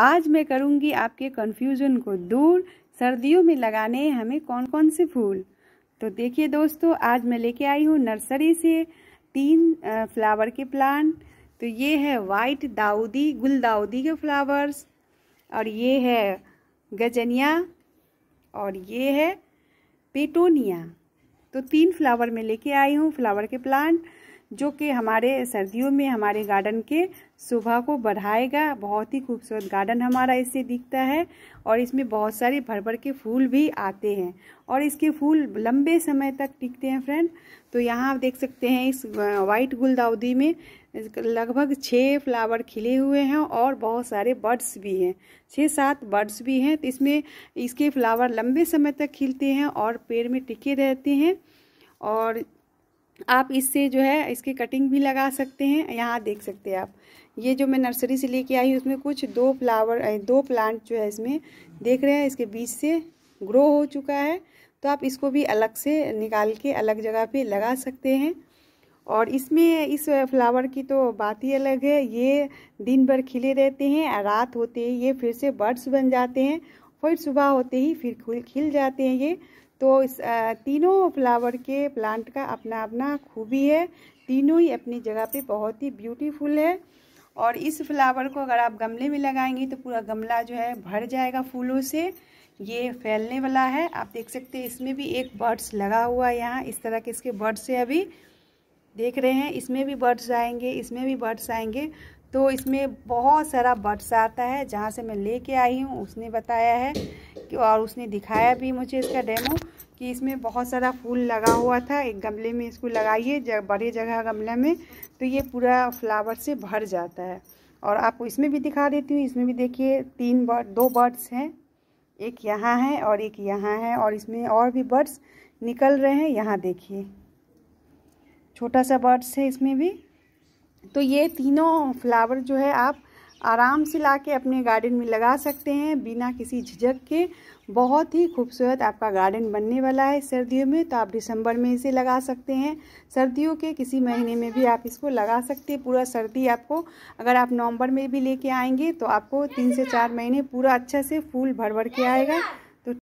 आज मैं करूंगी आपके कन्फ्यूजन को दूर सर्दियों में लगाने हमें कौन कौन से फूल तो देखिए दोस्तों आज मैं लेके आई हूँ नर्सरी से तीन फ्लावर के प्लांट तो ये है वाइट दाऊदी गुल दाऊदी के फ्लावर्स और ये है गजनिया और ये है पेटोनिया तो तीन फ्लावर में लेके आई हूँ फ्लावर के प्लांट जो कि हमारे सर्दियों में हमारे गार्डन के शोभा को बढ़ाएगा बहुत ही खूबसूरत गार्डन हमारा इससे दिखता है और इसमें बहुत सारे भर भर के फूल भी आते हैं और इसके फूल लंबे समय तक टिकते हैं फ्रेंड तो यहाँ आप देख सकते हैं इस वाइट गुलदाउदी में लगभग छः फ्लावर खिले हुए हैं और बहुत सारे बर्ड्स भी हैं छः सात बर्ड्स भी हैं तो इसमें इसके फ्लावर लंबे समय तक खिलते हैं और पेड़ में टिके रहते हैं और आप इससे जो है इसकी कटिंग भी लगा सकते हैं यहाँ देख सकते हैं आप ये जो मैं नर्सरी से लेके आई उसमें कुछ दो फ्लावर दो प्लांट जो है इसमें देख रहे हैं इसके बीच से ग्रो हो चुका है तो आप इसको भी अलग से निकाल के अलग जगह पे लगा सकते हैं और इसमें इस फ्लावर की तो बात ही अलग है ये दिन भर खिले रहते हैं रात होते ही ये फिर से बर्ड्स बन जाते हैं फिर सुबह होते ही फिर खिल जाते हैं ये तो इस तीनों फ्लावर के प्लांट का अपना अपना खूबी है तीनों ही अपनी जगह पे बहुत ही ब्यूटीफुल है और इस फ्लावर को अगर आप गमले में लगाएंगे तो पूरा गमला जो है भर जाएगा फूलों से ये फैलने वाला है आप देख सकते हैं इसमें भी एक बर्ड्स लगा हुआ है यहाँ इस तरह के इसके बर्ड्स है अभी देख रहे हैं इसमें भी बर्ड्स आएंगे इसमें भी बर्ड्स आएंगे तो इसमें बहुत सारा बर्ड्स आता है जहाँ से मैं लेके आई हूँ उसने बताया है और उसने दिखाया भी मुझे इसका डेमो कि इसमें बहुत सारा फूल लगा हुआ था एक गमले में इसको लगाइए जब बड़े जगह गमले में तो ये पूरा फ्लावर से भर जाता है और आपको इसमें भी दिखा देती हूँ इसमें भी देखिए तीन बर्ड दो बर्ड्स हैं एक यहाँ है और एक यहाँ है और इसमें और भी बर्ड्स निकल रहे हैं यहाँ देखिए छोटा सा बर्ड्स है इसमें भी तो ये तीनों फ्लावर जो है आप आराम से ला के अपने गार्डन में लगा सकते हैं बिना किसी झिझक के बहुत ही खूबसूरत आपका गार्डन बनने वाला है सर्दियों में तो आप दिसंबर में इसे लगा सकते हैं सर्दियों के किसी महीने में भी आप इसको लगा सकते हैं पूरा सर्दी आपको अगर आप नवंबर में भी लेके आएंगे तो आपको तीन से चार महीने पूरा अच्छा से फूल भर भर के आएगा तो